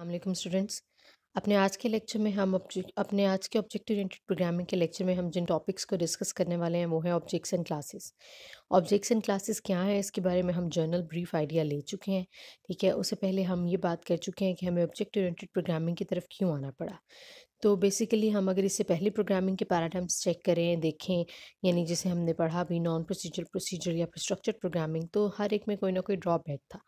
अल्लाम स्टूडेंट्स अपने आज के लेक्चर में हम अपने आज के ऑब्जेक्ट ओरिएंटेड प्रोग्रामिंग के लेक्चर में हम जिन टॉपिक्स को डिस्कस करने वाले हैं वो हैं objects and classes objects and classes क्या हैं इसके बारे में हम जर्नल ब्रीफ आइडिया ले चुके हैं ठीक है उससे पहले हम ये बात कर चुके हैं कि हमें ऑब्जेक्ट ओरिएंटेड प्रोग्रामिंग की तरफ क्यों आना पड़ा तो बेसिकली हम अगर इससे पहले प्रोग्रामिंग के पैराडाइम्स चेक करें देखें यानी जैसे हमने पढ़ा भी नॉन प्रोसीजर प्रोसीजर या फिर स्ट्रक्चर प्रोग्रामिंग तो हर एक में कोई ना कोई ड्रॉबैक था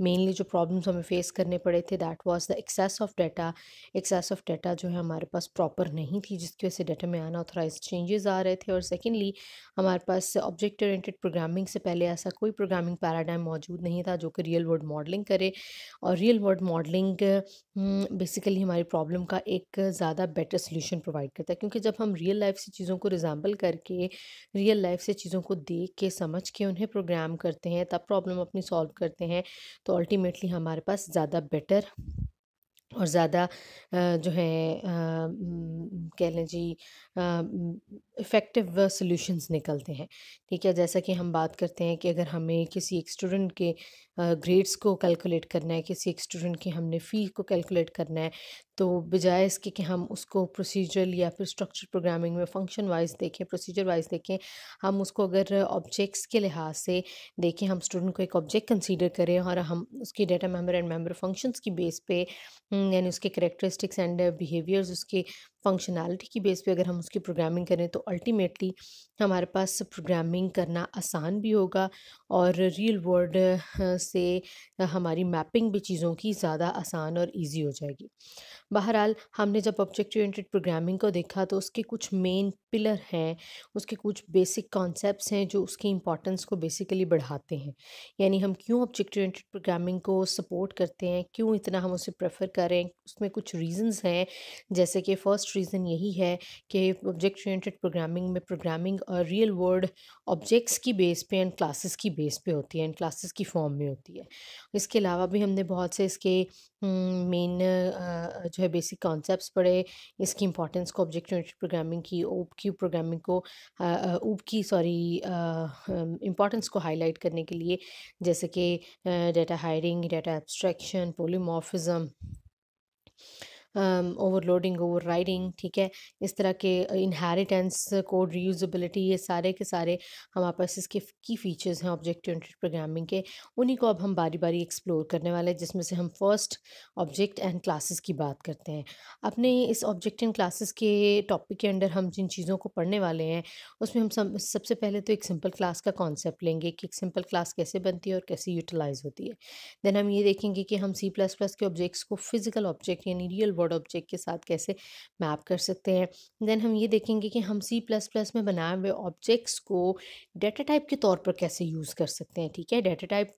मेनली जो प्रॉब्लम्स हमें फेस करने पड़े थे that was the access of data access of data जो है हमारे पास प्रॉपर नहीं थी जिसकी वजह से डाटा में ऑथोराइज चेंजेस आ रहे थे और सेकेंडली हमारे पास ऑब्जेक्ट ओरिएंटेड प्रोग्रामिंग से पहले ऐसा कोई प्रोग्रामिंग पैराडाइम मौजूद नहीं था जो कि रियल वर्ल्ड मॉडलिंग करे और रियल वर्ल्ड मॉडलिंग बेसिकली हमारी प्रॉब्लम का एक ज़्यादा बेटर सोल्यूशन प्रोवाइड करता है क्योंकि जब हम रियल लाइफ से चीज़ों को रिजाम्बल करके रियल लाइफ से चीज़ों को देख के समझ के उन्हें प्रोग्राम करते हैं तब प्रॉब्लम अपनी सॉल्व करते हैं तो अल्टीमेटली हमारे पास ज़्यादा बेटर और ज़्यादा जो है कह लें जी इफ़ेक्टिव सॉल्यूशंस निकलते हैं ठीक है जैसा कि हम बात करते हैं कि अगर हमें किसी एक स्टूडेंट के ग्रेड्स को कैलकुलेट करना है किसी एक स्टूडेंट की हमने फ़ी को कैलकुलेट करना है तो बजाय इसके कि हम उसको प्रोसीजरल या फिर स्ट्रक्चर प्रोग्रामिंग में फंक्शन वाइज देखें प्रोसीजर वाइज देखें हम उसको अगर ऑब्जेक्ट्स के लिहाज से देखें हम स्टूडेंट को एक ऑब्जेक्ट कंसीडर करें और हम उसकी data member and member functions की बेस पे हम्म, यानी उसके करेक्टरिस्टिक्स एंड बिहेवियर्स उसके फंक्शनैलिटी की बेस पे अगर हम उसकी प्रोग्रामिंग करें तो अल्टीमेटली हमारे पास प्रोग्रामिंग करना आसान भी होगा और रियल वर्ल्ड से हमारी मैपिंग भी चीज़ों की ज़्यादा आसान और इजी हो जाएगी बहरहाल हमने जब ऑब्जेक्ट ओरिएंटेड प्रोग्रामिंग को देखा तो उसके कुछ मेन पिलर हैं उसके कुछ बेसिक कॉन्सेप्ट्स हैं जो उसकी इंपॉर्टेंस को बेसिकली बढ़ाते हैं यानी हम क्यों ऑब्जेक्ट ओरिएंटेड प्रोग्रामिंग को सपोर्ट करते हैं क्यों इतना हम उसे प्रेफर करें उसमें कुछ रीज़न्स हैं जैसे कि फ़र्स्ट रीज़न यही है कि ऑब्जेक्ट ओरिएंटेड प्रोग्रामिंग में प्रोग्रामिंग रियल वर्ल्ड ऑब्जेक्ट्स की बेस पे एंड क्लासेस की बेस पे होती है एंड क्लासेस की फॉर्म में होती है इसके अलावा भी हमने बहुत से इसके मेन हम्म, जो है बेसिक कॉन्सेप्ट्स पढ़े इसकी इंपॉर्टेंस को ऑब्जेक्ट प्रोग्रामिंग की ओप की प्रोग्रामिंग को ऊप की सॉरी इंपॉर्टेंस को हाईलाइट करने के लिए जैसे कि data hiding data abstraction polymorphism overloading overriding ठीक है इस तरह के इनहेरिटेंस कोड रीयूजबिलिटी ये सारे के सारे हमारे पास इसके की फ़ीचर्स हैं ऑब्जेक्ट ओरिएंटेड प्रोग्रामिंग के उन्हीं को अब हम बारी बारी एक्सप्लोर करने वाले हैं जिसमें से हम फर्स्ट ऑब्जेक्ट एंड क्लासेस की बात करते हैं अपने इस ऑब्जेक्ट एंड क्लासेस के टॉपिक के अंडर हम जिन चीज़ों को पढ़ने वाले हैं उसमें हम सब सबसे पहले तो एक सिंपल क्लास का कॉन्सेप्ट लेंगे कि एक सिंपल क्लास कैसे बनती है और कैसे यूटिलाइज होती है देन हम ये देखेंगे कि हम सी प्लस प्लस के ऑब्जेक्ट्स को फिजिकल ऑब्जेक्ट यानी रियल कीबोर्ड ऑब्जेक्ट के साथ कैसे मैप कर सकते हैं देन हम ये देखेंगे कि हम सी प्लस प्लस में बनाए हुए ऑब्जेक्ट्स को डाटा टाइप के तौर पर कैसे यूज़ कर सकते हैं ठीक है डेटा टाइप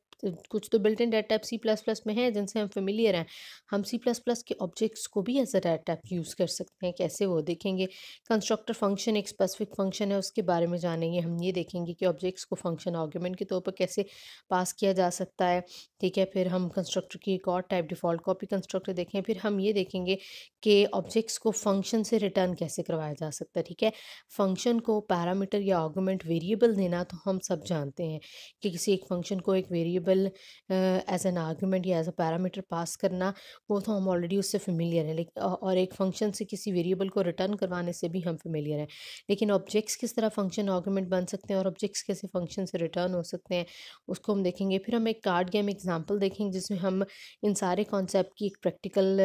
कुछ तो built in data type C plus plus में है जिनसे हम फेमिलियर हैं हम सी प्लस प्लस के ऑब्जेक्ट्स को भी as a data type use कर सकते हैं कैसे वो देखेंगे कंस्ट्रक्टर फंक्शन एक स्पेसिफिक फंक्शन है उसके बारे में जानेंगे हम ये देखेंगे कि ऑब्जेक्ट्स को फंक्शन आर्ग्यूमेंट के तौर पर कैसे पास किया जा सकता है ठीक है फिर हम कंस्ट्रक्टर की एक और टाइप डिफ़ॉल्ट कॉपी कंस्ट्रक्टर देखें फिर हम ये देखेंगे कि ऑब्जेक्ट्स को फंक्शन से रिटर्न कैसे करवाया जा सकता है ठीक है फंक्शन को पैरामीटर या आर्गूमेंट वेरिएबल देना तो हम सब जानते हैं कि किसी एक फंक्शन को एक variable variable as an argument या एज अ पैरामीटर पास करना वो तो हम ऑलरेडी उससे फेमिलियर हैं लेकिन और एक फंक्शन से किसी वेरिएबल को रिटर्न करवाने से भी हम फेमिलियर हैं लेकिन ऑब्जेक्ट्स किस तरह फंक्शन आर्गूमेंट बन सकते हैं और ऑब्जेक्ट्स कैसे फंक्शन से रिटर्न हो सकते हैं उसको हम देखेंगे फिर हम एक कार्ड गेम एग्जाम्पल देखेंगे जिसमें हम इन सारे कॉन्सेप्ट की एक प्रैक्टिकल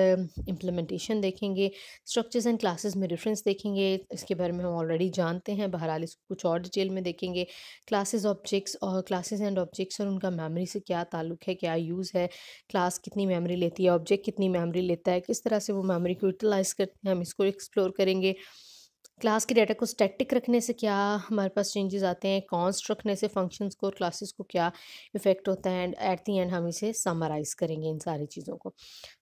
इम्प्लीमेंटेशन देखेंगे स्ट्रक्चर्स एंड क्लासेस में डिफरेंस देखेंगे इसके बारे में हम ऑलरेडी जानते हैं बहरहाल इसको कुछ और डिटेल में देखेंगे क्लासेस ऑब्जेक्ट्स और क्लासेस एंड ऑब्जेक्ट्स और उनका मेमोरी से क्या ताल्लुक़ है क्या यूज़ है क्लास कितनी मेमोरी लेती है ऑब्जेक्ट कितनी मेमोरी लेता है किस तरह से वो मेमोरी को यूटिलाइज़ करते हैं हम इसको एक्सप्लोर करेंगे क्लास के डाटा को स्टैटिक रखने से क्या हमारे पास चेंजेस आते हैं कॉन्स्ट रखने से फंक्शंस को और क्लासेस को क्या इफेक्ट होता है एंड एट दी एंड हम इसे समराइज़ करेंगे इन सारी चीज़ों को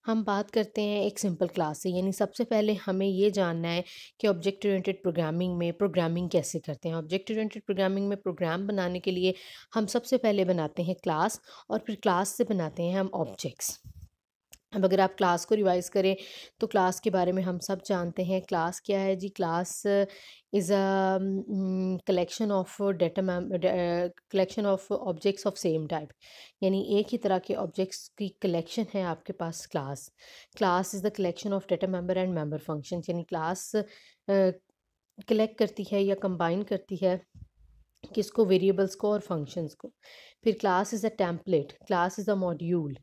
हम बात करते हैं एक सिंपल क्लास से यानी सबसे पहले हमें ये जानना है कि ऑब्जेक्ट ओरिएंटेड प्रोग्रामिंग में प्रोग्रामिंग कैसे करते हैं ऑब्जेक्ट ओरिएंटेड प्रोग्रामिंग में प्रोग्राम बनाने के लिए हम सबसे पहले बनाते हैं क्लास और फिर क्लास से बनाते हैं हम ऑब्जेक्ट्स अब अगर आप क्लास को रिवाइज़ करें तो क्लास के बारे में हम सब जानते हैं क्लास क्या है जी class is a collection of datum collection of objects of same type यानी एक ही तरह के ऑब्जेक्ट्स की कलेक्शन है आपके पास class class is the collection of data member and member function यानी क्लास कलेक्ट करती है या कंबाइन करती है किसको वेरिएबल्स को और फंक्शंस को फिर class is a template class is a module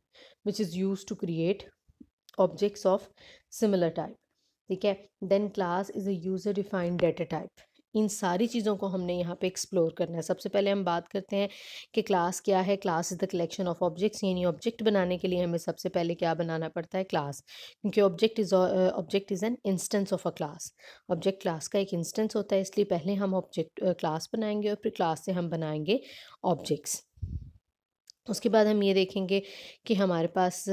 which is use to create objects of similar type ठीक है then class is a user defined data type इन सारी चीज़ों को हमने यहाँ पे एक्सप्लोर करना है सबसे पहले हम बात करते हैं कि क्लास क्या है class is the collection of objects यानी ऑब्जेक्ट बनाने के लिए हमें सबसे पहले क्या बनाना पड़ता है क्लास क्योंकि object is object is an instance of a class object class का एक इंस्टेंस होता है इसलिए पहले हम ऑब्जेक्ट क्लास uh, बनाएंगे और फिर क्लास से हम बनाएंगे ऑब्जेक्ट्स उसके बाद हम ये देखेंगे कि हमारे पास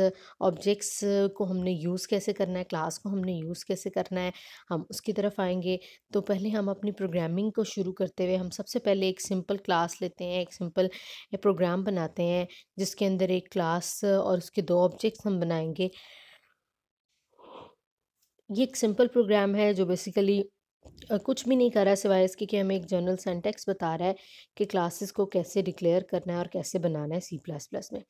ऑब्जेक्ट्स को हमने यूज़ कैसे करना है क्लास को हमने यूज़ कैसे करना है हम उसकी तरफ आएंगे तो पहले हम अपनी प्रोग्रामिंग को शुरू करते हुए हम सबसे पहले एक सिंपल क्लास लेते हैं एक सिंपल प्रोग्राम बनाते हैं जिसके अंदर एक क्लास और उसके दो ऑब्जेक्ट्स हम बनाएंगे ये एक सिंपल प्रोग्राम है जो बेसिकली कुछ भी नहीं करा सिवाय इसके कि हमें एक जनरल सेंटेक्स बता रहा है कि क्लासेस को कैसे डिक्लेयर करना है और कैसे बनाना है सी प्लस प्लस में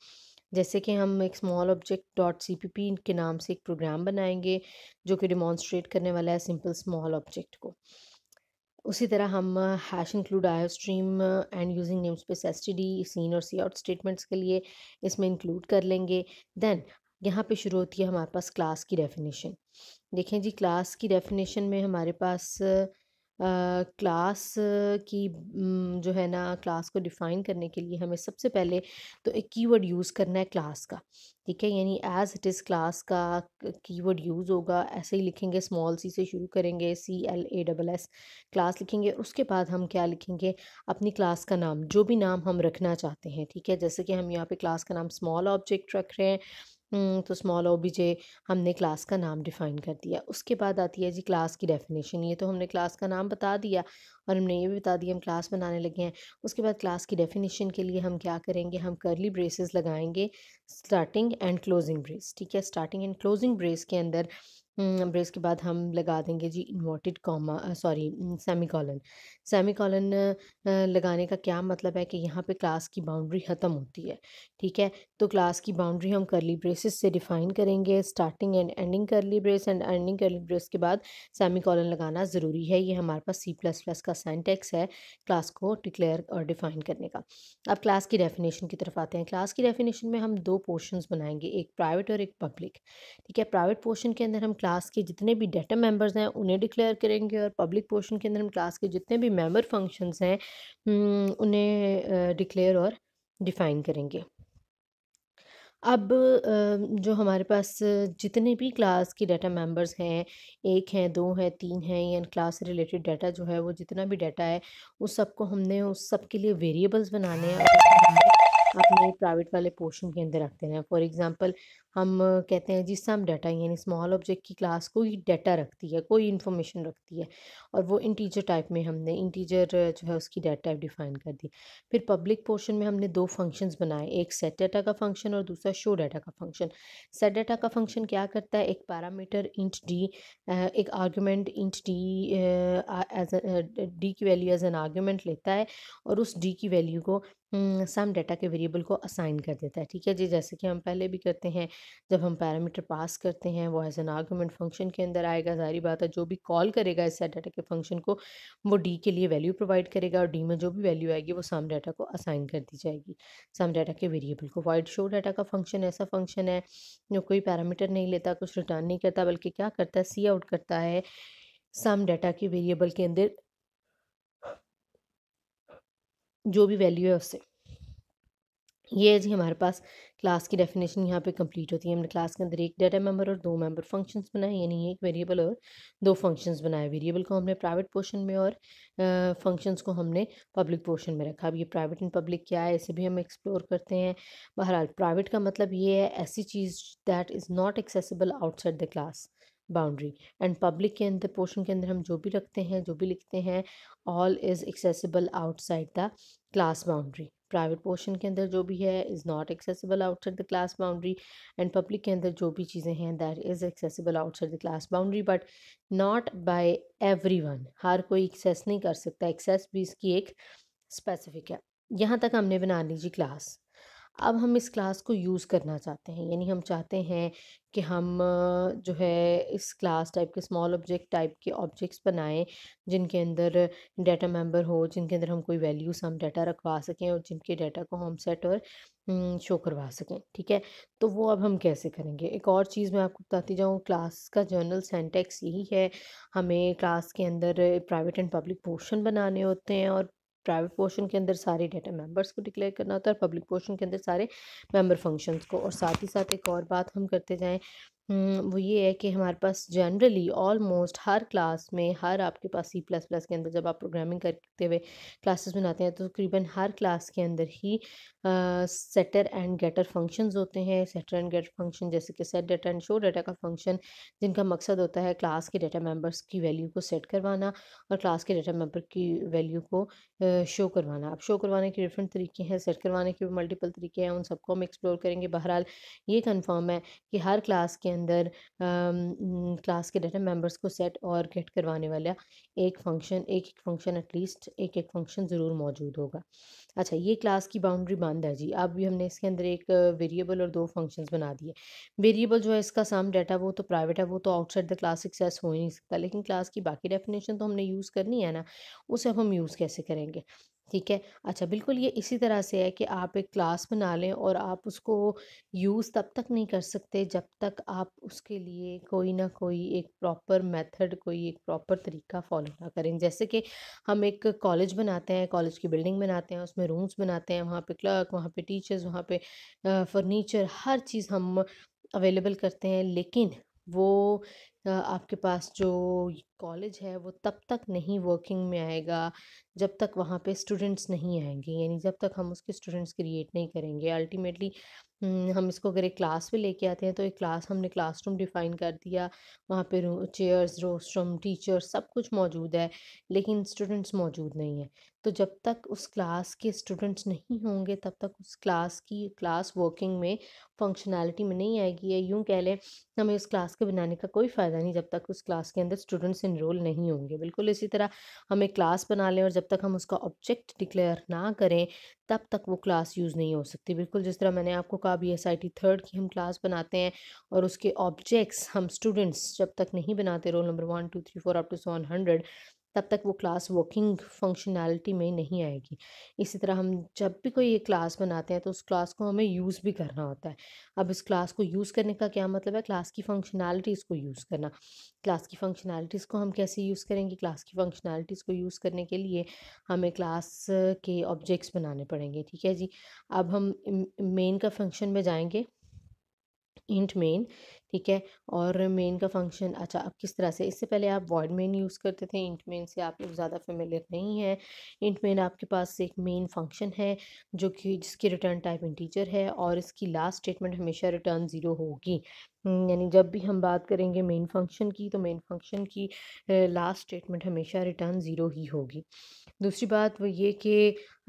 जैसे कि हम एक small object dot C P P के नाम से एक प्रोग्राम बनाएंगे जो कि डिमॉन्स्ट्रेट करने वाला है सिंपल स्मॉल ऑब्जेक्ट को उसी तरह हम hash include iostream and using namespace S T D cin और सी आउट स्टेटमेंट्स के लिए इसमें इंक्लूड कर लेंगे देन यहाँ पे शुरू होती है हमारे पास क्लास की डेफिनेशन देखें जी क्लास की डेफिनेशन में हमारे पास क्लास की जो है ना क्लास को डिफ़ाइन करने के लिए हमें सबसे पहले तो एक कीवर्ड यूज़ करना है क्लास का ठीक है यानी एज इट इज़ क्लास का कीवर्ड यूज़ होगा ऐसे ही लिखेंगे स्मॉल सी से शुरू करेंगे C L A double S class लिखेंगे उसके बाद हम क्या लिखेंगे अपनी क्लास का नाम जो भी नाम हम रखना चाहते हैं ठीक है जैसे कि हम यहाँ पे क्लास का नाम स्मॉल ऑब्जेक्ट रख रहे हैं हम्म, तो स्मॉल ओ बी जे हमने क्लास का नाम डिफ़ाइन कर दिया उसके बाद आती है जी क्लास की डेफिनेशन ये तो हमने क्लास का नाम बता दिया और हमने ये भी बता दिया हम क्लास बनाने लगे हैं उसके बाद क्लास की डेफिनेशन के लिए हम क्या करेंगे हम करली ब्रेसेस लगाएंगे स्टार्टिंग एंड क्लोजिंग ब्रेस ठीक है स्टार्टिंग एंड क्लोजिंग ब्रेस के अंदर हम्म, ब्रेस के बाद हम लगा देंगे जी inverted comma sorry semicolon semicolon लगाने का क्या मतलब है कि यहाँ पे क्लास की बाउंड्री ख़त्म होती है ठीक है तो क्लास की बाउंड्री हम करली ब्रेसेस से डिफाइन करेंगे starting and ending curly brace and ending curly brace के बाद सेमी कॉलन लगाना ज़रूरी है ये हमारे पास सी प्लस प्लस का सेंटेक्स है क्लास को डिक्लेयर और डिफाइन करने का अब क्लास की डेफिनेशन की तरफ आते हैं क्लास की डेफिनेशन में हम दो पोर्शन बनाएंगे एक प्राइवेट और एक पब्लिक ठीक है प्राइवेट पोर्शन के अंदर हम क्लास के जितने भी डेटा मेंबर्स हैं उन्हें डिक्लेयर करेंगे और पब्लिक पोर्शन के अंदर हम क्लास के जितने भी मेंबर फंक्शंस हैं हम्म, उन्हें डिक्लेयर और डिफाइन करेंगे अब जो हमारे पास जितने भी क्लास के डाटा मेंबर्स हैं एक हैं दो हैं तीन हैं या क्लास से रिलेटेड डाटा जो है वो जितना भी डाटा है उस सबको हमने उस सब के लिए वेरिएबल्स बनाने हैं अपने प्राइवेट वाले पोर्शन के अंदर रखते हैं फॉर एग्जांपल हम कहते हैं जिसम डाटा यानी स्मॉल ऑब्जेक्ट की क्लास कोई डाटा रखती है कोई इन्फॉर्मेशन रखती है और वो इंटीजर टाइप में हमने इंटीजर जो है उसकी डाटा टाइप डिफाइन कर दी फिर पब्लिक पोर्शन में हमने दो फंक्शंस बनाए एक सेट डाटा का फंक्शन और दूसरा शो डाटा का फंक्शन सेट डाटा का फंक्शन क्या करता है एक पैरामीटर इंट डी एक argument int D as D की वैल्यू एज एन आर्ग्यूमेंट लेता है और उस डी की वैल्यू को सम हम्म, डेटा के वेरिएबल को असाइन कर देता है ठीक है जी जैसे कि हम पहले भी करते हैं जब हम पैरामीटर पास करते हैं वो एज एन आर्गूमेंट फंक्शन के अंदर आएगा सारी बात है जो भी कॉल करेगा इस सेट डाटा के फंक्शन को वो डी के लिए वैल्यू प्रोवाइड करेगा और डी में जो भी वैल्यू आएगी वो सम डाटा को असाइन कर दी जाएगी सम डाटा के वेरिएबल को वाइड शो डाटा का फंक्शन ऐसा फंक्शन है जो कोई पैरामीटर नहीं लेता कुछ रिटर्न नहीं करता बल्कि क्या करता है सी आउट करता है सम डाटा के वेरिएबल के अंदर जो भी वैल्यू है उससे ये है जी हमारे पास क्लास की डेफिनेशन यहाँ पे कंप्लीट होती है हमने क्लास के अंदर एक डेटा मेंबर और दो मेंबर फंक्शंस बनाए यानी एक वेरिएबल और दो फंक्शंस बनाए वेरिएबल को हमने प्राइवेट पोर्शन में और फंक्शंस को हमने पब्लिक पोर्शन में रखा अब ये प्राइवेट एंड पब्लिक क्या है इसे भी हम एक्सप्लोर करते हैं बहरहाल प्राइवेट का मतलब ये है ऐसी चीज़ that is not accessible outside the class boundary and public के अंदर पोर्शन के अंदर हम जो भी रखते हैं जो भी लिखते हैं all is accessible outside the class boundary private portion के अंदर जो भी है is not accessible outside the class boundary and public के अंदर जो भी चीज़ें हैं that is accessible outside the class boundary but not by one हर कोई एक्सेस नहीं कर सकता एक्सेस भी इसकी एक स्पेसिफिक है यहाँ तक हमने बना लीजिए क्लास अब हम इस क्लास को यूज़ करना चाहते हैं यानी हम चाहते हैं कि हम जो है इस क्लास टाइप के स्मॉल ऑब्जेक्ट टाइप के ऑब्जेक्ट्स बनाएं जिनके अंदर डाटा मेंबर हो जिनके अंदर हम कोई वैल्यूस हम डाटा रखवा सकें और जिनके डाटा को हम सेट और शो करवा सकें ठीक है तो वो अब हम कैसे करेंगे एक और चीज़ मैं आपको बताती जाऊँ क्लास का जर्नल सेंटेक्स यही है हमें क्लास के अंदर प्राइवेट एंड पब्लिक पोर्शन बनाने होते हैं और प्राइवेट पोर्शन के अंदर सारे डाटा मेंबर्स को डिक्लेयर करना होता है और पब्लिक पोर्शन के अंदर सारे मेंबर फंक्शंस को और साथ ही साथ एक और बात हम करते जाएं हम्म, वो ये है कि हमारे पास जनरली ऑलमोस्ट हर क्लास में हर आपके पास सी प्लस प्लस के अंदर जब आप प्रोग्रामिंग करते हुए क्लासेस बनाते हैं तो तकरीबन हर क्लास के अंदर ही सेटर एंड गेटर फंक्शंस होते हैं सेटर एंड गेटर फंक्शन जैसे कि set data and show data का फंक्शन जिनका मकसद होता है क्लास के डाटा मेम्बर्स की वैल्यू को सेट करवाना और क्लास के डाटा मेम्बर की वैल्यू को शो करवाना अब शो करवाने के डिफरेंट तरीके हैं सेट करवाने के मल्टीपल तरीके हैं उन सबको हम एक्सप्लोर करेंगे बहरहाल ये कन्फर्म है कि हर क्लास के अंदर क्लास के डेटा मेंबर्स को सेट और गेट करवाने वाला एक फंक्शन एक एक फंक्शन एटलीस्ट एक एक फंक्शन ज़रूर मौजूद होगा अच्छा ये क्लास की बाउंड्री बंद है जी अब हमने इसके अंदर एक वेरिएबल और दो फंक्शंस बना दिए वेरिएबल जो है इसका साम डाटा वो तो प्राइवेट है वो तो आउटसाइड द क्लास एक्सेस हो ही नहीं सकता लेकिन क्लास की बाकी डेफिनेशन तो हमने यूज़ करनी है ना उसे अब हम यूज़ कैसे करेंगे ठीक है अच्छा बिल्कुल ये इसी तरह से है कि आप एक क्लास बना लें और आप उसको यूज़ तब तक नहीं कर सकते जब तक आप उसके लिए कोई ना कोई एक प्रॉपर मेथड कोई एक प्रॉपर तरीका फॉलो ना करें जैसे कि हम एक कॉलेज बनाते हैं कॉलेज की बिल्डिंग बनाते हैं उसमें रूम्स बनाते हैं वहाँ पे क्लर्क वहाँ पे टीचर्स वहाँ पे फर्नीचर हर चीज़ हम अवेलेबल करते हैं लेकिन वो आपके पास जो कॉलेज है वो तब तक नहीं वर्किंग में आएगा जब तक वहाँ पे स्टूडेंट्स नहीं आएंगे यानी जब तक हम उसके स्टूडेंट्स क्रिएट नहीं करेंगे अल्टीमेटली हम इसको अगर एक क्लास में लेके आते हैं तो एक क्लास हमने क्लासरूम डिफ़ाइन कर दिया वहाँ पे चेयर्स रोस्ट्रम टीचर्स सब कुछ मौजूद है लेकिन स्टूडेंट्स मौजूद नहीं है तो जब तक उस क्लास के स्टूडेंट्स नहीं होंगे तब तक उस क्लास की क्लास वर्किंग में फंक्शनैलिटी में नहीं आएगी या यूँ कह लें हमें उस क्लास के बनाने का कोई फ़ायदा नहीं जब तक उस क्लास के अंदर स्टूडेंट्स इनरोल नहीं होंगे बिल्कुल इसी तरह हमें क्लास बना लें और जब तक हम उसका ऑब्जेक्ट डिक्लेयर ना करें तब तक वो क्लास यूज़ नहीं हो सकती बिल्कुल जिस तरह मैंने आपको कहा B S I T third की हम क्लास बनाते हैं और उसके ऑब्जेक्ट्स हम स्टूडेंट्स जब तक नहीं बनाते roll number one two three four up to seven hundred तब तक वो क्लास वर्किंग फंक्शनैलिटी में नहीं आएगी इसी तरह हम जब भी कोई ये क्लास बनाते हैं तो उस क्लास को हमें यूज़ भी करना होता है अब इस क्लास को यूज़ करने का क्या मतलब है क्लास की फंक्शनैलिटीज़ को यूज़ करना क्लास की फंक्शनैलिटीज़ को हम कैसे यूज़ करेंगे क्लास की फंक्शनैलिटीज़ को यूज़ करने के लिए हमें क्लास के ऑब्जेक्ट्स बनाने पड़ेंगे ठीक है जी अब हम मेन का फंक्शन में जाएंगे इंट मेन ठीक है और मेन का फंक्शन अच्छा अब किस तरह से इससे पहले आप वॉइड मेन यूज़ करते थे इंट मेन से आप लोग ज़्यादा फेमिलियर नहीं है इंट मेन आपके पास एक मेन फंक्शन है जो कि जिसकी रिटर्न टाइप इंटीजर है और इसकी लास्ट स्टेटमेंट हमेशा रिटर्न ज़ीरो होगी हम्म, यानी जब भी हम बात करेंगे मेन फंक्शन की तो मेन फंक्शन की लास्ट स्टेटमेंट हमेशा रिटर्न ज़ीरो ही होगी दूसरी बात वो ये कि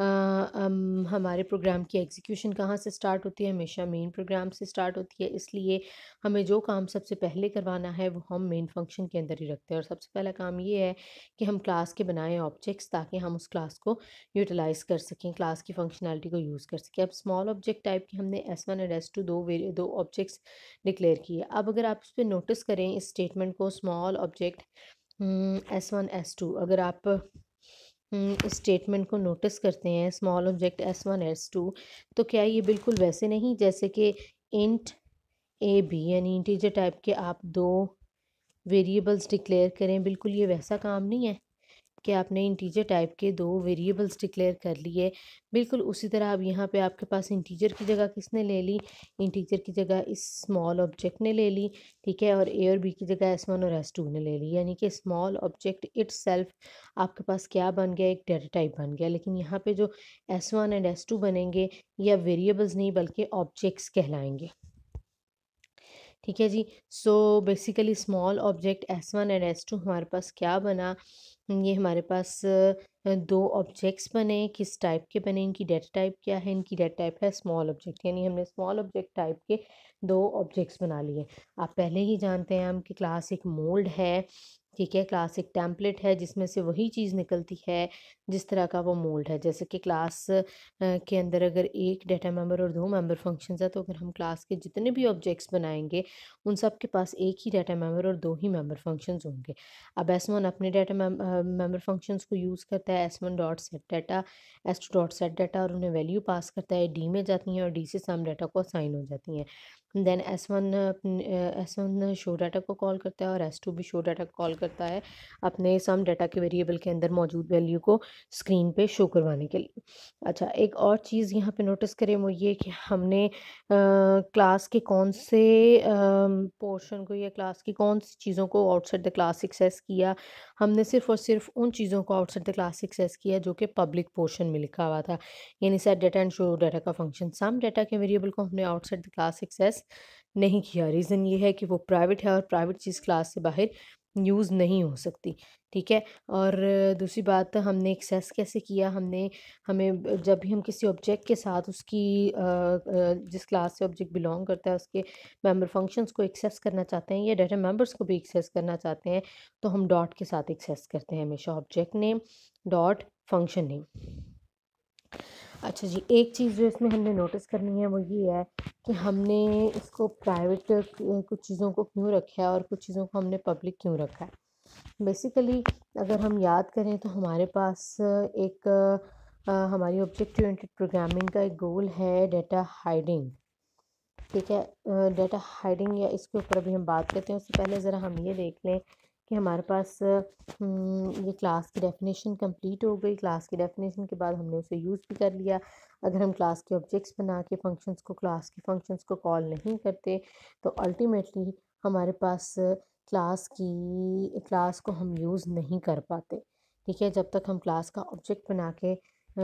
हमारे प्रोग्राम की एग्जीक्यूशन कहाँ से स्टार्ट होती है हमेशा मेन प्रोग्राम से स्टार्ट होती है इसलिए हमें जो काम सबसे पहले करवाना है वो हम मेन फंक्शन के अंदर ही रखते हैं और सबसे पहला काम ये है कि हम क्लास के बनाए ऑब्जेक्ट्स ताकि हम उस क्लास को यूटिलाइज़ कर सकें क्लास की फंक्शनैलिटी को यूज़ कर सकें अब स्मॉल ऑब्जेक्ट टाइप की हमने S one and S two दो दो ऑब्जेक्ट्स डिक्लेयर किए अब अगर आप इस पर नोटिस करें इस स्टेटमेंट को small object S one S two अगर आप हम्म, स्टेटमेंट को नोटिस करते हैं small object S one S two तो क्या ये बिल्कुल वैसे नहीं जैसे कि इंट ए बी यानी इंटीजर टाइप के आप दो वेरिएबल्स डिक्लेयर करें बिल्कुल ये वैसा काम नहीं है कि आपने इंटीजर टाइप के दो वेरिएबल्स डिक्लेयर कर लिए बिल्कुल उसी तरह अब यहाँ पे आपके पास इंटीजर की जगह किसने ले ली इंटीजर की जगह इस स्मॉल ऑब्जेक्ट ने ले ली ठीक है और ए और बी की जगह एस वन और एस टू ने ले ली यानी कि स्मॉल ऑब्जेक्ट इट आपके पास क्या बन गया एक डेटा टाइप बन गया लेकिन यहाँ पर जो S one and S two बनेंगे या वेरिएबल्स नहीं बल्कि ऑब्जेक्ट्स कहलाएंगे ठीक है जी so basically small object S one and S two हमारे पास क्या बना हम्म, ये हमारे पास दो ऑब्जेक्ट्स बने किस टाइप के बने इनकी डेटा टाइप क्या है इनकी डेटा टाइप है स्मॉल ऑब्जेक्ट यानी हमने स्मॉल ऑब्जेक्ट टाइप के दो ऑब्जेक्ट्स बना लिए आप पहले ही जानते हैं हम कि क्लास एक मोल्ड है ठीक है क्लास एक टैम्पलेट है जिसमें से वही चीज़ निकलती है जिस तरह का वो मोल्ड है जैसे कि क्लास के अंदर अगर एक डेटा मेंबर और दो मेंबर फंक्शन है तो अगर हम क्लास के जितने भी ऑब्जेक्ट्स बनाएंगे उन सब के पास एक ही डाटा मेंबर और दो ही मेंबर फंक्शन होंगे अब एस वन अपने डाटा मेंबर फंक्शन को यूज़ करता है S one dot set data S two dot set data और उन्हें वैल्यू पास करता है डी में जाती हैं और डी से सम डाटा को असाइन हो जाती हैं then S one S one show data को कॉल करता है और एस टू भी शो डाटा को कॉल करता है अपने सम डाटा के वेरिएबल के अंदर मौजूद वैल्यू को स्क्रीन पे शो करवाने के लिए अच्छा एक और चीज़ यहाँ पे नोटिस करें वो ये कि हमने आ, क्लास के कौन से पोर्शन को या क्लास की कौन सी चीज़ों को आउटसाइड द क्लास एक्सेस किया हमने सिर्फ और सिर्फ उन चीज़ों को आउटसाइड द क्लास एक्सेस किया जो कि पब्लिक पोर्शन में लिखा हुआ था यानी set data and show data का फंक्शन सम डेटा के वेरिएबल को हमने आउटसाइड द क्लास एक्सेस नहीं किया रीज़न ये है कि वो प्राइवेट है और प्राइवेट चीज़ क्लास से बाहर यूज़ नहीं हो सकती ठीक है और दूसरी बात हमने एक्सेस कैसे किया हमने हमें जब भी हम किसी ऑब्जेक्ट के साथ उसकी जिस क्लास से ऑब्जेक्ट बिलोंग करता है उसके मेंबर फंक्शंस को एक्सेस करना चाहते हैं या डाटा मेंबर्स को भी एक्सेस करना चाहते हैं तो हम डॉट के साथ एक्सेस करते हैं हमेशा object name dot function name अच्छा जी एक चीज़ जो इसमें हमने नोटिस करनी है वो ये है कि हमने इसको प्राइवेट कुछ चीज़ों को क्यों रखा है और कुछ चीज़ों को हमने पब्लिक क्यों रखा है बेसिकली अगर हम याद करें तो हमारे पास एक आ, हमारी ऑब्जेक्ट ओरिएंटेड प्रोग्रामिंग का एक गोल है डेटा हाइडिंग ठीक है डेटा हाइडिंग या इसके ऊपर अभी हम बात करते हैं उससे पहले ज़रा हम ये देख लें कि हमारे पास हम्म, ये क्लास की डेफिनेशन कंप्लीट हो गई क्लास की डेफिनेशन के बाद हमने उसे यूज़ भी कर लिया अगर हम क्लास के ऑब्जेक्ट्स बना के फंक्शंस को क्लास के फंक्शंस को कॉल नहीं करते तो अल्टीमेटली हमारे पास क्लास की क्लास को हम यूज़ नहीं कर पाते ठीक है जब तक हम क्लास का ऑब्जेक्ट बना के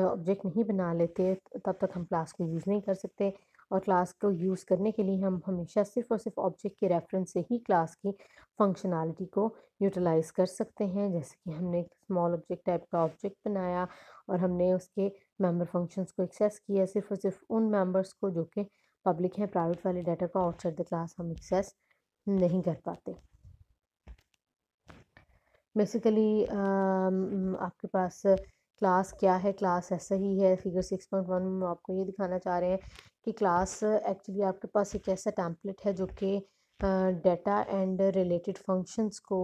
ऑब्जेक्ट नहीं बना लेते तब तक हम क्लास को यूज़ नहीं कर सकते और क्लास को यूज़ करने के लिए हम हमेशा सिर्फ और सिर्फ ऑब्जेक्ट के रेफरेंस से ही क्लास की फंक्शनैलिटी को यूटिलाइज़ कर सकते हैं जैसे कि हमने एक स्मॉल ऑब्जेक्ट टाइप का ऑब्जेक्ट बनाया और हमने उसके मेंबर फंक्शंस को एक्सेस किया सिर्फ और सिर्फ उन मेंबर्स को जो कि पब्लिक हैं प्राइवेट वाले डाटा को आउटसाइड द क्लास हम एक्सेस नहीं कर पाते बेसिकली आपके पास क्लास क्या है क्लास ऐसा ही है फिगर सिक्स पॉइंट वन में आपको ये दिखाना चाह रहे हैं कि क्लास एक्चुअली आपके पास एक ऐसा टैम्पलेट है जो कि डाटा एंड रिलेटेड फंक्शंस को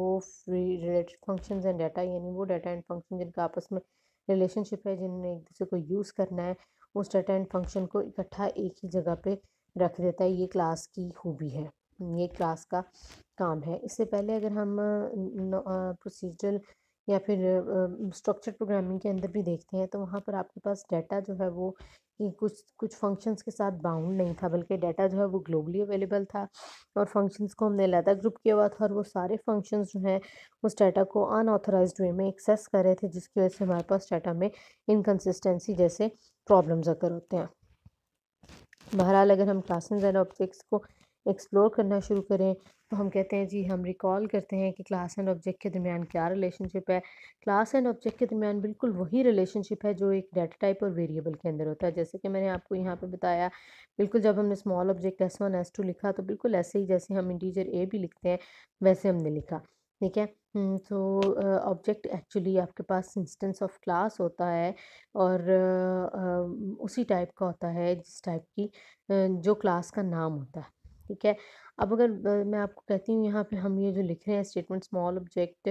रिलेटेड फंक्शंस एंड डाटा यानी वो डाटा एंड फंक्शन जिनका आपस में रिलेशनशिप है जिनमें एक दूसरे को यूज़ करना है उस डाटा एंड फंक्शन को इकट्ठा एक ही जगह पे रख देता है ये क्लास की खूबी है ये क्लास का काम है इससे पहले अगर हम प्रोसीजरल या फिर स्ट्रक्चर प्रोग्रामिंग के अंदर भी देखते हैं तो वहाँ पर आपके पास डाटा जो है वो कुछ कुछ फंक्शंस के साथ बाउंड नहीं था बल्कि डाटा जो है वो ग्लोबली अवेलेबल था और फंक्शंस को हमने अलहदा ग्रुप किया हुआ था और वो सारे फंक्शंस जो हैं उस डाटा को अनऑथराइज वे में एक्सेस कर रहे थे जिसकी वजह से हमारे पास डाटा में इनकन्सिस्टेंसी जैसे प्रॉब्लम्स अगर होते हैं बहरहाल अगर हम क्लासेस एंड ऑब्जेक्ट्स को एक्सप्लोर करना शुरू करें तो हम कहते हैं जी हम रिकॉल करते हैं कि क्लास एंड ऑब्जेक्ट के दरमियान क्या रिलेशनशिप है क्लास एंड ऑब्जेक्ट के दरमियान बिल्कुल वही रिलेशनशिप है जो एक डाटा टाइप और वेरिएबल के अंदर होता है जैसे कि मैंने आपको यहाँ पे बताया बिल्कुल जब हमने small object S one S two लिखा तो बिल्कुल ऐसे ही जैसे हम इंटीजर ए भी लिखते हैं वैसे हमने लिखा ठीक है हम्म, तो ऑब्जेक्ट एक्चुअली आपके पास इंस्टेंस ऑफ क्लास होता है और uh, uh, उसी टाइप का होता है जिस टाइप की uh, जो क्लास का नाम होता है ठीक है अब अगर मैं आपको कहती हूँ यहाँ पे हम ये जो लिख रहे हैं statement small object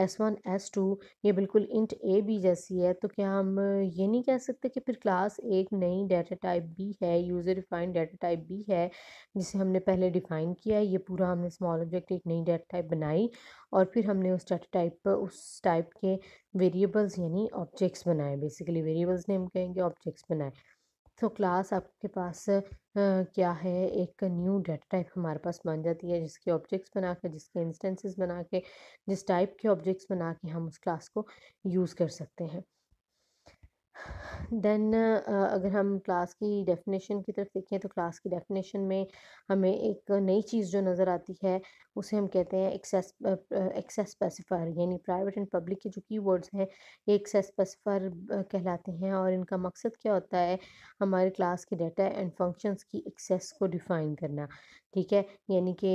S one S two ये बिल्कुल इंट ए बी जैसी है तो क्या हम ये नहीं कह सकते कि फिर क्लास एक नई डाटा टाइप बी है यूज़र डिफाइंड डाटा टाइप बी है जिसे हमने पहले डिफ़ाइन किया है ये पूरा हमने स्मॉल ऑब्जेक्ट एक नई डाटा टाइप बनाई और फिर हमने उस डाटा टाइप पर उस टाइप के वेरिएबल्स यानी ऑब्जेक्ट्स बनाए बेसिकली वेरिएबल्स ने हम कहेंगे ऑब्जेक्ट्स बनाए तो क्लास आपके पास क्या है एक न्यू डेटा टाइप हमारे पास बन जाती है जिसके ऑब्जेक्ट्स बना के जिसके इंस्टेंसेस बना के जिस टाइप के ऑब्जेक्ट्स बना के हम उस क्लास को यूज़ कर सकते हैं देन अगर हम क्लास की डेफिनेशन की तरफ देखें तो क्लास की डेफिनेशन में हमें एक नई चीज़ जो नज़र आती है उसे हम कहते हैं एक्सेस एक्सेस स्पेसिफायर यानी प्राइवेट एंड पब्लिक के जो कीवर्ड्स हैं ये एक्सेस स्पेसिफायर कहलाते हैं और इनका मकसद क्या होता है हमारे क्लास के डाटा एंड फंक्शंस की एक्सेस को डिफ़ाइन करना ठीक है यानी कि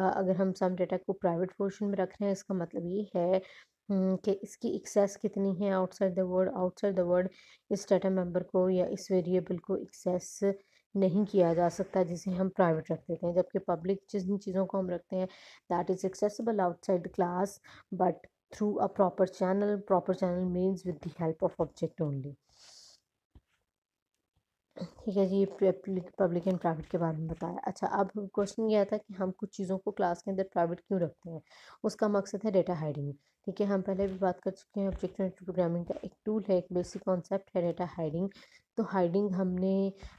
अगर हम सम डाटा को प्राइवेट पोर्शन में रख रहे हैं इसका मतलब ये है हम्म, कि इसकी एक्सेस कितनी है outside the word outside the word इस डाटा मेंबर को या इस वेरिएबल को एक्सेस नहीं किया जा सकता जिसे हम प्राइवेट रख देते हैं जबकि पब्लिक जिन चीज़ों को हम रखते हैं that is accessible outside class but through a proper channel proper channel means with the help of object only ठीक है जी ये पब्लिक एंड प्राइवेट के बारे में बताया अच्छा अब क्वेश्चन यह था कि हम कुछ चीज़ों को क्लास के अंदर प्राइवेट क्यों रखते हैं उसका मकसद है डेटा हाइडिंग ठीक है हम पहले भी बात कर चुके हैं ऑब्जेक्टिव प्रोग्रामिंग का एक टूल है एक बेसिक कॉन्सेप्ट है डेटा हाइडिंग तो हाइडिंग हमने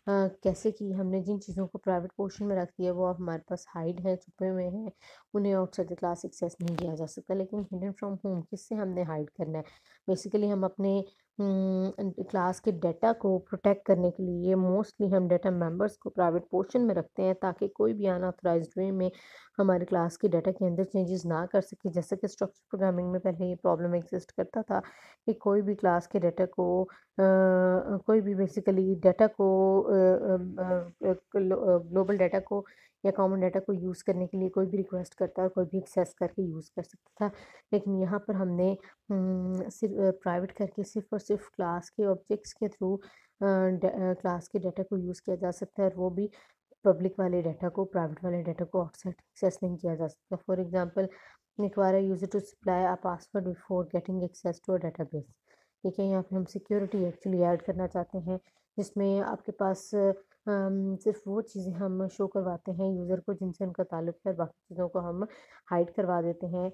आ, कैसे की हमने जिन चीज़ों को प्राइवेट पोर्शन में रख दिया वो अब हमारे पास हाइड हैं छुपे हुए हैं उन्हें आउटसाइड द क्लास एक्सेस नहीं किया जा सकता लेकिन हिडन फ्रॉम होम किससे हमने हाइड करना है बेसिकली हम अपने हम्म, क्लास के डेटा को प्रोटेक्ट करने के लिए मोस्टली हम डेटा मेंबर्स को प्राइवेट पोर्शन में रखते हैं ताकि कोई भी अनऑथराइज वे में हमारे क्लास के डाटा के अंदर चेंजेस ना कर सके जैसे कि स्ट्रक्चर प्रोग्रामिंग में पहले ये प्रॉब्लम एग्जिस्ट करता था कि कोई भी क्लास के डाटा को आ, कोई भी बेसिकली डाटा को ग्लोबल डाटा को या कॉमन डाटा को यूज़ करने के लिए कोई भी रिक्वेस्ट करता और कोई भी एक्सेस करके यूज़ कर सकता था लेकिन यहाँ पर हमने सिर्फ प्राइवेट करके सिर्फ और सिर्फ क्लास के ऑब्जेक्ट्स के थ्रू क्लास के डाटा को यूज़ किया जा सकता है और वो भी पब्लिक वाले डाटा को प्राइवेट वाले डाटा को अक्सर एक्सेस नहीं किया जा सकता for example require user to supply a password before getting access to a database ठीक है यहाँ पे हम सिक्योरिटी एक्चुअली ऐड करना चाहते हैं जिसमें आपके पास सिर्फ वो चीज़ें हम शो करवाते हैं यूज़र को जिनसे उनका ताल्लुक है और बाकी चीज़ों को हम हाइड करवा देते हैं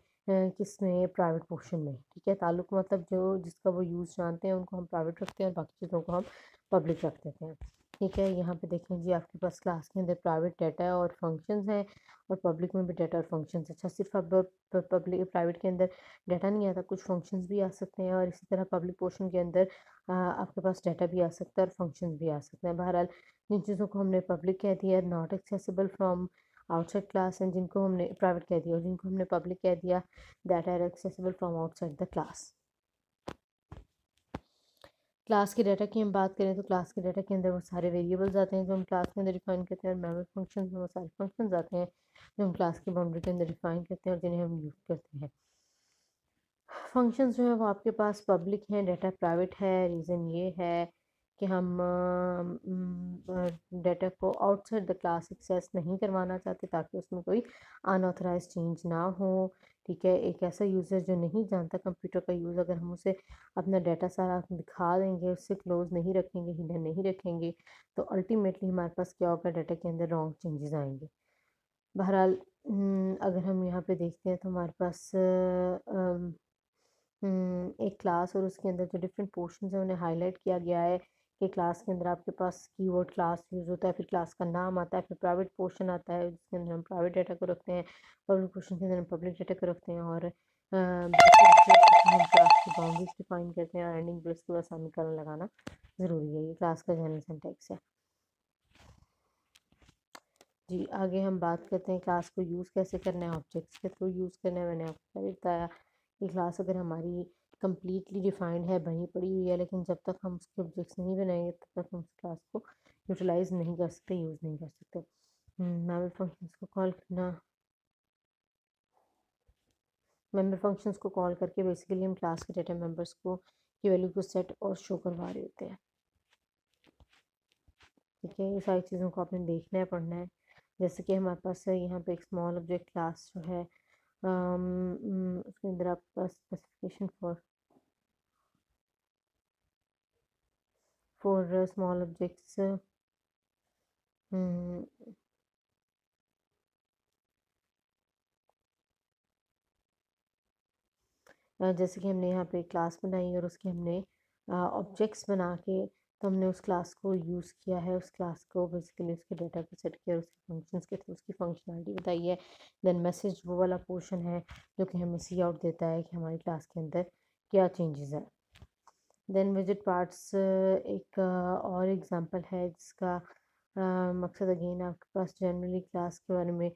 किस में प्राइवेट पोर्शन में ठीक है ताल्लुक मतलब जो जिसका वो यूज़ जानते हैं उनको हम प्राइवेट रखते हैं और बाकी चीज़ों को हम पब्लिक रख देते हैं ठीक है यहाँ पे देखें जी आपके पास क्लास के अंदर प्राइवेट डाटा और फंक्शंस है और पब्लिक में भी डाटा और फंक्शंस अच्छा सिर्फ अब पब्लिक प्राइवेट के अंदर डाटा नहीं आता कुछ फंक्शंस भी आ सकते हैं और इसी तरह पब्लिक पोर्शन के अंदर आपके पास डाटा भी आ सकता है और फंक्शन भी आ सकते हैं बहरहाल जिन चीज़ों को हमने पब्लिक कह दिया not accessible from outside class and जिनको हमने प्राइवेट कह दिया और जिनको हमने पब्लिक कह दिया that are accessible from outside the class class के डाटा की हम बात करें तो क्लास के डाटा के अंदर वो सारे वेरिएबल्स आते हैं जो हम क्लास के अंदर डिफाइन करते हैं और मेमोरी फंक्शन में वो सारे फंक्शन आते हैं जो हम क्लास की बाउंड्री के अंदर डिफाइन करते हैं और जिन्हें हम यूज़ करते हैं फंक्शन जो है वो आपके पास पब्लिक हैं डाटा प्राइवेट है रीज़न ये है कि हम डेटा को आउटसाइड द क्लास एक्सेस नहीं करवाना चाहते ताकि उसमें कोई अनऑथराइज चेंज ना हो ठीक है एक ऐसा यूज़र जो नहीं जानता कंप्यूटर का यूज़ अगर हम उसे अपना डाटा सारा दिखा देंगे उससे क्लोज नहीं रखेंगे हिडन नहीं रखेंगे तो अल्टीमेटली हमारे पास क्या होगा डाटा के अंदर रॉन्ग चेंजेस आएंगे बहरहाल अगर हम यहाँ पे देखते हैं तो हमारे पास एक क्लास और उसके अंदर जो डिफरेंट पोर्शन है उन्हें हाईलाइट किया गया है कि क्लास के अंदर आपके पास कीवर्ड क्लास यूज़ होता है फिर क्लास का नाम आता है फिर प्राइवेट पोर्शन आता है जिसके अंदर हम प्राइवेट डाटा को रखते हैं पब्लिक पोर्शन के अंदर हम पब्लिक डाटा को रखते हैं और क्लास की बाउंड्रीज डिफाइन करते हैं और एंडिंग ब्रेस को आसानीकरण लगाना ज़रूरी है ये क्लास का जनरल सेंटेक्स है जी आगे हम बात करते हैं क्लास को यूज़ कैसे करना है ऑब्जेक्ट्स के थ्रू यूज़ करना है मैंने आपको पहले बताया कि क्लास अगर हमारी कम्प्लीटली डिफाइंड है बनी पड़ी हुई है लेकिन जब तक हम उसके ऑब्जेक्ट्स नहीं बनाएंगे तब तक हम उस क्लास को यूटिलाइज़ नहीं कर सकते यूज़ नहीं कर सकते मेमर हम्म, फंक्शंस को कॉल करना मेम्बर फंक्शंस को कॉल करके बेसिकली हम क्लास के डेटा मेम्बर्स को की वैल्यू को सेट और शो करवा रहे होते हैं ठीक है ये सारी चीज़ों को आपने देखना है पढ़ना है जैसे कि हमारे पास यहाँ पे एक स्मॉल ऑब्जेक्ट क्लास जो है उसके अंदर आपके पास specification for for uh, small objects um, जैसे कि हमने यहाँ पे क्लास बनाई और उसके हमने ऑब्जेक्ट्स बना के तो हमने उस क्लास को यूज़ किया है उस क्लास को बेसिकली उसके डेटा को सेट किया उसके फंक्शंस के थ्रू उसकी फंक्शनलिटी बताई है देन मैसेज वो वाला पोर्शन है जो कि हमें सी आउट देता है कि हमारी क्लास के अंदर क्या चेंजेस है देन विजिट पार्ट्स एक और एग्ज़ाम्पल है जिसका मकसद अगेन आपके पास जनरली क्लास के बारे में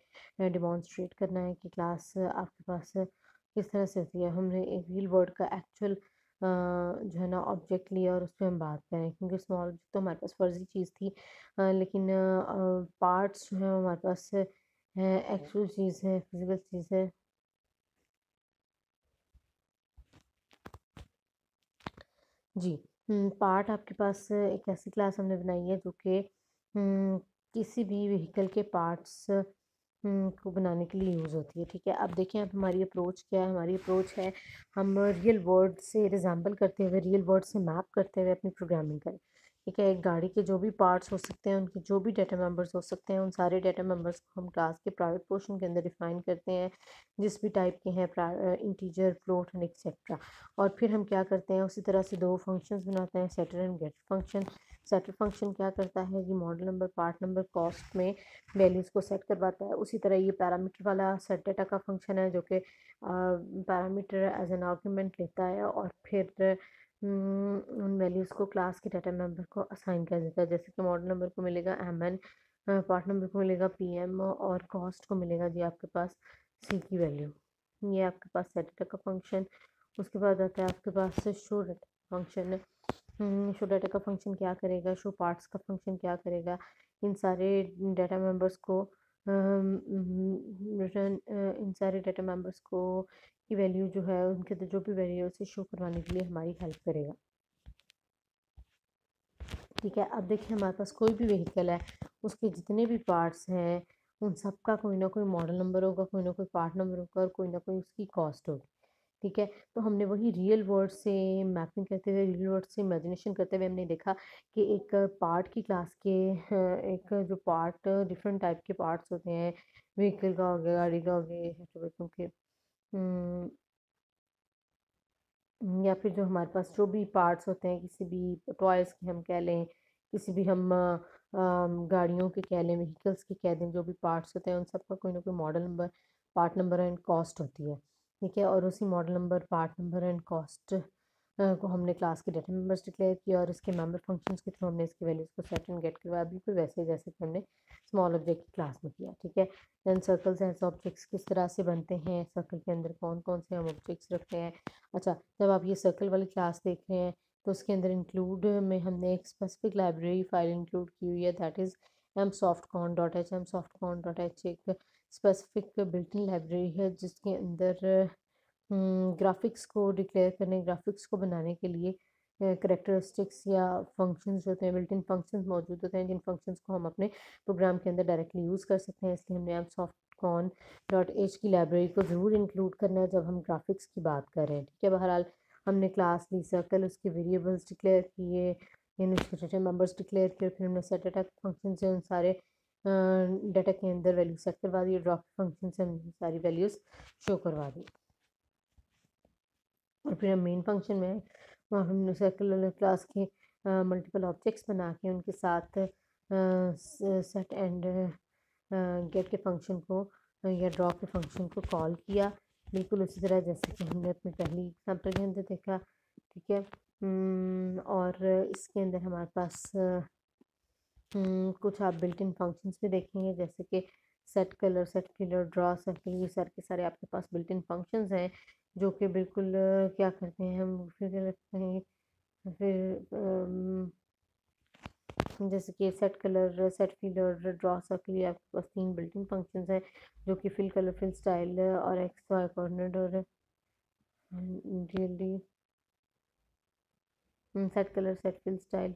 डिमॉन्स्ट्रेट करना है कि क्लास आपके पास किस तरह से होती है हमने एक रियल वर्ड का एक्चुअल जो है ना ऑब्जेक्ट लिया और उस पर हम बात करें क्योंकि स्मॉल ऑब्जेक्ट तो हमारे पास फर्जी चीज़ थी लेकिन पार्ट्स जो है हमारे पास है एक्चुअल चीज़ है फिजिकल चीज़ है जी हम्म, पार्ट आपके पास एक ऐसी क्लास हमने बनाई है जो कि हम्म, किसी भी व्हीकल के पार्ट्स हम्म, को बनाने के लिए यूज़ होती है ठीक है अब देखें अब हमारी अप्रोच क्या है हमारी अप्रोच है हम रियल वर्ड से एग्जाम्पल करते हुए रियल वर्ड से मैप करते हुए अपनी प्रोग्रामिंग करें ठीक है एक गाड़ी के जो भी पार्ट्स हो सकते हैं उनके जो भी डाटा मेंबर्स हो सकते हैं उन सारे डाटा मेंबर्स को हम क्लास के प्राइवेट पोर्शन के अंदर डिफाइन करते हैं जिस भी टाइप के हैं इंटीजर फ्लोट एंड एक्सेट्रा और फिर हम क्या करते हैं उसी तरह से दो फंक्शंस बनाते हैं setter and get function setter function क्या करता है ये model number part number cost में वैल्यूज़ को सेट करवाता है उसी तरह ये पैरामीटर वाला सेट डाटा का फंक्शन है जो कि पैरामीटर एज एन आर्ग्यूमेंट लेता है और फिर उन वैल्यूज़ को क्लास के डाटा मेंबर को असाइन कर जाता है जैसे कि मॉडल नंबर को मिलेगा एम एन पार्ट नंबर को मिलेगा पी एम और कॉस्ट को मिलेगा जी आपके पास सी की वैल्यू ये आपके पास सेट डाटा का फंक्शन उसके बाद आता है आपके पास show data function show data का फंक्शन क्या करेगा शो पार्ट्स का फंक्शन क्या करेगा इन सारे डाटा मेंबर्स को रिटर्न इन सारे डाटा मेंबर्स को की वैल्यू जो है उनके अंदर जो भी वैल्यू है उसे शो करवाने के लिए हमारी हेल्प करेगा ठीक है अब देखिए हमारे पास कोई भी व्हीकल है उसके जितने भी पार्ट्स हैं उन सब का कोई ना कोई मॉडल नंबर होगा कोई ना कोई पार्ट नंबर होगा और कोई ना कोई उसकी कॉस्ट होगी ठीक है तो हमने वही रियल वर्ड से मैपिंग करते हुए रियल वर्ड से इमेजिनेशन करते हुए हमने देखा कि एक पार्ट की क्लास के एक जो पार्ट डिफरेंट टाइप के पार्ट्स होते हैं व्हीकल का हो गया गाड़ी का हो गया पेट्रोल के हम्म, या फिर जो हमारे पास जो भी पार्ट्स होते हैं किसी भी टॉयज़ के हम कह लें किसी भी हम गाड़ियों के कह लें व्हीकल्स के कह दें जो भी पार्ट्स होते हैं उन सब का कोई ना कोई model number part number and cost होती है ठीक है और उसी model number part number and cost को हमने क्लास के डेटा मेंबर्स डिक्लेयर किया और इसके मेंबर फंक्शंस के थ्रू हमने इसकी वैल्यूज़ को सेट एंड गेट करवाया बिल्कुल वैसे ही जैसे कि हमने स्मॉल ऑब्जेक्ट की क्लास में किया ठीक है दैन सर्कल्स एंड ऑब्जेक्ट्स किस तरह से बनते हैं सर्कल के अंदर कौन कौन से हम ऑब्जेक्ट्स रखते हैं अच्छा जब आप ये सर्कल वाली क्लास देख रहे हैं तो उसके अंदर इंक्लूड में हमने एक स्पेसिफिक लाइब्रेरी फाइल इंक्लूड की हुई है that is M soft con dot H M soft con dot H एक स्पेसिफिक बिल्टिन लाइब्रेरी है जिसके अंदर ग्राफिक्स हम्म, को डिक्लेयर करने ग्राफिक्स को बनाने के लिए करेक्टरिस्टिक्स या फंक्शंस होते हैं बिल्टिन फंक्शंस मौजूद होते हैं जिन फंक्शंस को हम अपने प्रोग्राम के अंदर डायरेक्टली यूज़ कर सकते हैं इसलिए हमने आप सॉफ्ट कॉन डॉट एच की लाइब्रेरी को ज़रूर इंक्लूड करना है जब हम ग्राफिक्स की बात कर रहे हैं ठीक है बहरहाल हमने क्लास ली सर्कल उसके वेरिएबल्स डिक्लेयर किए यानी उसके डाटा मेम्बर्स डिक्लेयर किए फिर हमने सेट अटैक फंक्शन से उन सारे डाटा के अंदर वैल्यू सेट करवा दी ड्रॉप फंक्शन से हमने सारी वैल्यूज़ शो करवा दी और फिर हम मेन फंक्शन में वहाँ हमने सर्कुलर क्लास के मल्टीपल ऑब्जेक्ट्स बना के उनके साथ सेट एंड गेट के फंक्शन को या ड्रॉ के फंक्शन को कॉल किया बिल्कुल उसी तरह जैसे कि हमने अपनी पहली एग्जाम्पल के अंदर देखा ठीक है हम्म, और इसके अंदर हमारे पास हम्म, कुछ आप बिल्ट इन फंक्शंस भी देखेंगे जैसे कि set colour set filler draw circle ये सारे के सारे आपके पास बिल्ट इन फंक्शंस हैं जो कि बिल्कुल क्या करते हैं हम फिर रखते हैं फिर जैसे कि सेट कलर सेट फिलर और ड्रॉ सर्कल ये आपके पास तीन बिल्टिन फंक्शंस हैं जो कि फिल कलर फिल स्टाइल और एक्स वाई कॉर्नर और really set colour set fill style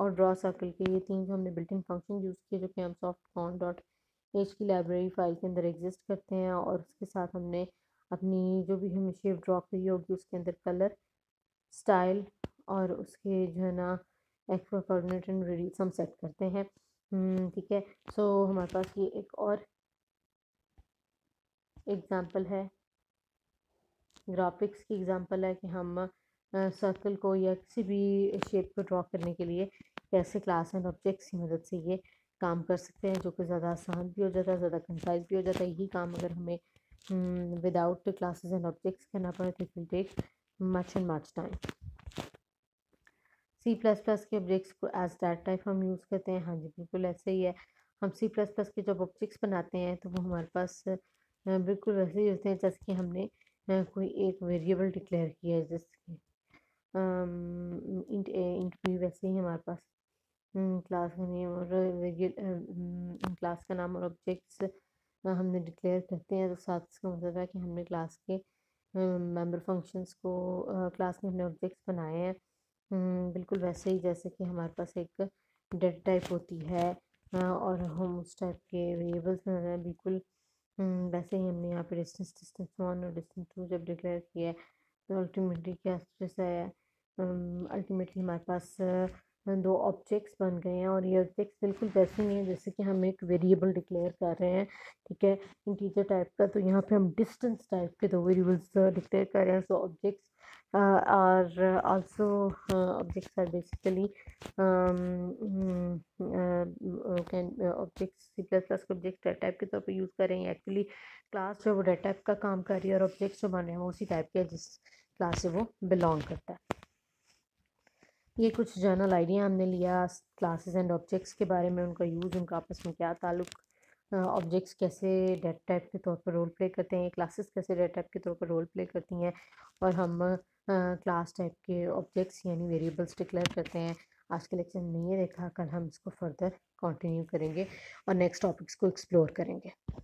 और ड्रॉ सर्कल के ये तीन जो हमने बिल्टिन फंक्शन यूज़ किए जो कि हम सॉफ्ट कॉन डॉट एच की लाइब्रेरी फाइल के अंदर एग्जिस्ट करते हैं और उसके साथ हमने अपनी जो भी हमें शेप ड्रॉ करी होगी उसके अंदर कलर स्टाइल और उसके जो है ना एक्वा कोऑर्डिनेट एंड रेडियस हम सेट करते हैं हम्म, ठीक है सो so, हमारे पास ये एक और एग्ज़ाम्पल है ग्राफिक्स की एग्ज़ाम्पल है कि हम सर्कल को या किसी भी शेप को ड्रॉ करने के लिए कैसे क्लास एंड ऑब्जेक्ट्स की मदद से ये काम कर सकते हैं जो कि ज़्यादा आसान भी हो जाता है ज़्यादा कंसाइज भी हो जाता है यही काम अगर हमें without mm, without and classes and objects can operate it will take much and much time C plus plus के ऑब्जेक्ट्स को एज दैट टाइप हम यूज़ करते हैं हाँ जी बिल्कुल ऐसे ही है हम सी प्लस प्लस के जब ऑब्जेक्ट्स बनाते हैं तो वो हमारे पास बिल्कुल वैसे ही होते हैं जैसे कि हमने कोई एक वेरिएबल डिक्लेयर किया है जिसकी इंट इंट भी वैसे ही हमारे पास क्लास का नेम और क्लास का नाम और ऑब्जेक्ट्स हाँ, हमने डिक्लेयर करते हैं तो साथ इसका मतलब है कि हमने क्लास के मेंबर फंक्शंस को क्लास में हमने ऑब्जेक्ट्स बनाए हैं हम्म, बिल्कुल वैसे ही जैसे कि हमारे पास एक डेट टाइप होती है और हम उस टाइप के वेरिएबल्स हैं बिल्कुल हम्म, वैसे ही हमने यहाँ पे डिस्टेंस डिस्टेंस वन और डिस्टेंस टू जब डिक्लेयर किया है तो अल्टीमेटली क्या जैसा है अल्टीमेटली हमारे पास दो ऑब्जेक्ट्स बन गए हैं और ये ऑब्जेक्ट्स बिल्कुल वैसे नहीं है जैसे कि हम एक वेरिएबल डिक्लेयर कर रहे हैं ठीक है इंटीजर टाइप का तो यहाँ पे हम डिस्टेंस टाइप के दो वेरिएबल्स डिक्लेयर कर रहे हैं so objects are also objects are basically can objects plus plus के ऑब्जेक्ट टाइप के तौर पर यूज़ कर रहे हैं एक्चुअली क्लास जो है वो डेटा टाइप का काम कर रही है और ऑब्जेक्ट्स जो बने हैं वो उसी टाइप के जिस क्लास से वो बिलोंग करता है ये कुछ जर्नल आइडिया हमने लिया क्लासेस एंड ऑब्जेक्ट्स के बारे में उनका यूज़ उनका आपस में क्या ताल्लुक ऑब्जेक्ट्स कैसे डेट टाइप के तौर पर रोल प्ले करते हैं क्लासेस कैसे डेट टाइप के तौर पर रोल प्ले करती हैं और हम क्लास टाइप के ऑब्जेक्ट्स यानी वेरिएबल्स डिक्लेयर करते हैं आज के लेक्चर में ये देखा कल हम इसको फर्दर कंटिन्यू करेंगे और नेक्स्ट टॉपिक्स को एक्सप्लोर करेंगे